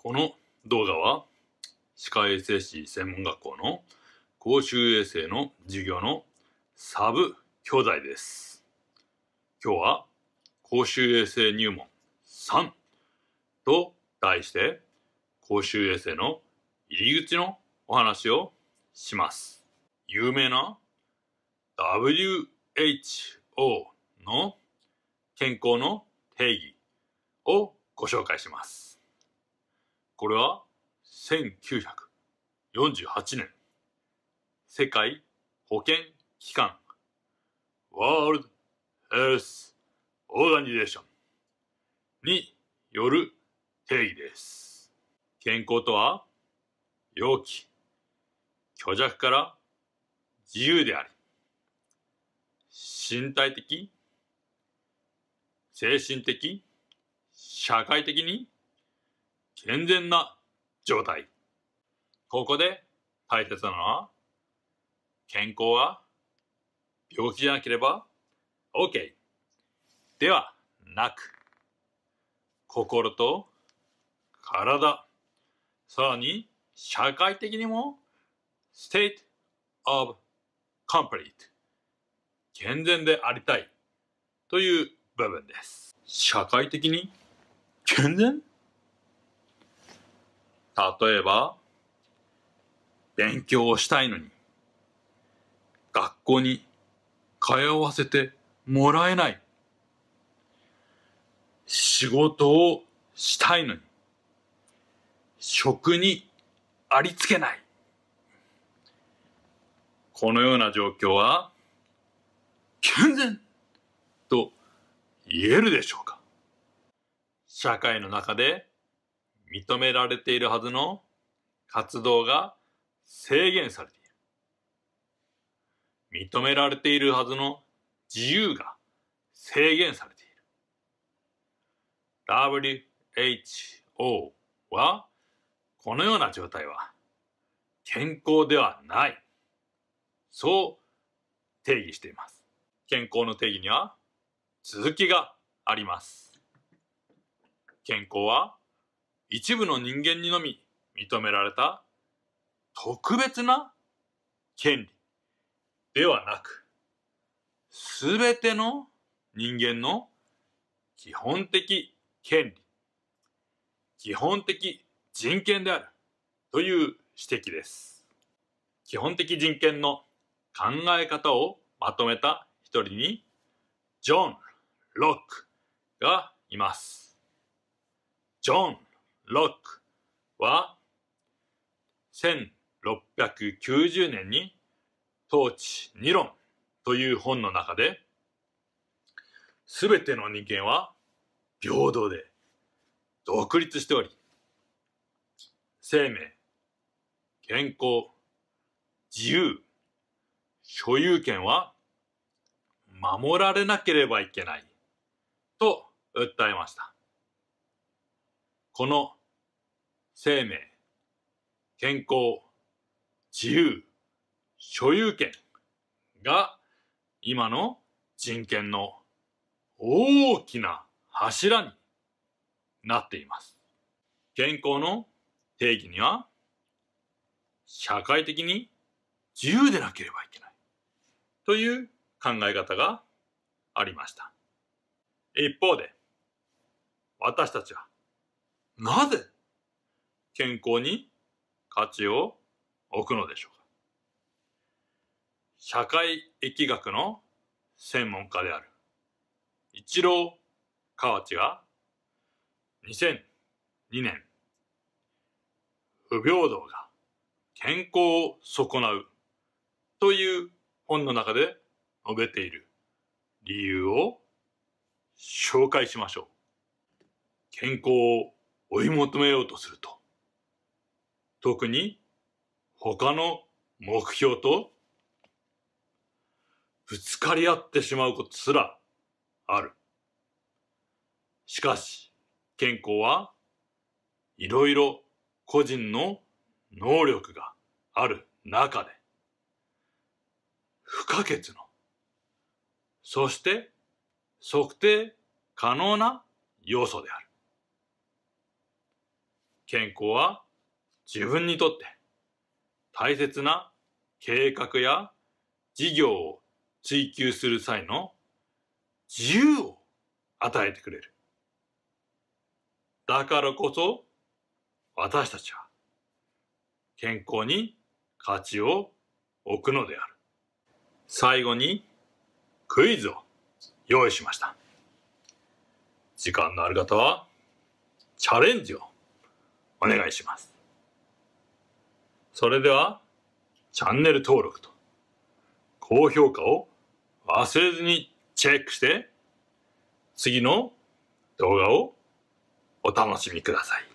この動画は歯科衛生士専門学校の公衆衛生の授業のサブ教材です。今日は公衆衛生入門3と題して公衆衛生の入り口のお話をします。有名な WHO の健康の定義をご紹介します。これは1948年、世界保健機関、World Health Organization による定義です。健康とは、容器、虚弱から自由であり、身体的、精神的、社会的に健全な状態。ここで大切なのは、健康は病気じゃなければ OK ではなく、心と体、さらに社会的にも state of complete 健全でありたいという部分です。社会的に健全例えば、勉強をしたいのに、学校に通わせてもらえない。仕事をしたいのに、職にありつけない。このような状況は、健全と言えるでしょうか社会の中で認められているはずの活動が制限されている。認められているはずの自由が制限されている。WHO はこのような状態は健康ではない。そう定義しています。健康の定義には続きがあります。健康は一部の人間にのみ認められた特別な権利ではなく、すべての人間の基本的権利、基本的人権であるという指摘です。基本的人権の考え方をまとめた一人に、ジョン・ロックがいます。ジョンロックは1690年に統治二論という本の中で全ての人間は平等で独立しており生命健康自由所有権は守られなければいけないと訴えましたこの生命、健康、自由、所有権が今の人権の大きな柱になっています。健康の定義には社会的に自由でなければいけないという考え方がありました。一方で私たちはなぜ健康に価値を置くのでしょうか社会疫学の専門家である一郎河内が2002年不平等が健康を損なうという本の中で述べている理由を紹介しましょう。健康を追い求めようとすると特に他の目標とぶつかり合ってしまうことすらある。しかし、健康はいろいろ個人の能力がある中で、不可欠の、そして測定可能な要素である。健康は自分にとって大切な計画や事業を追求する際の自由を与えてくれる。だからこそ私たちは健康に価値を置くのである。最後にクイズを用意しました。時間のある方はチャレンジをお願いします。それでは、チャンネル登録と、高評価を忘れずにチェックして、次の動画をお楽しみください。